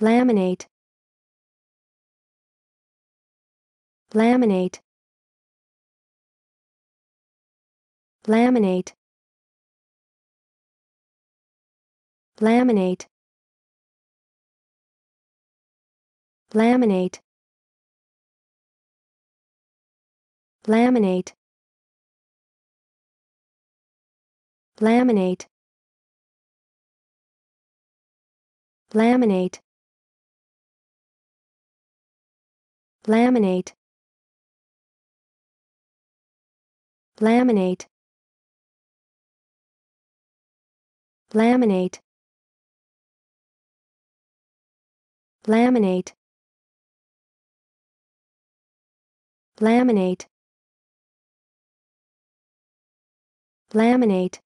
laminate laminate laminate laminate laminate laminate laminate laminate laminate laminate laminate laminate laminate laminate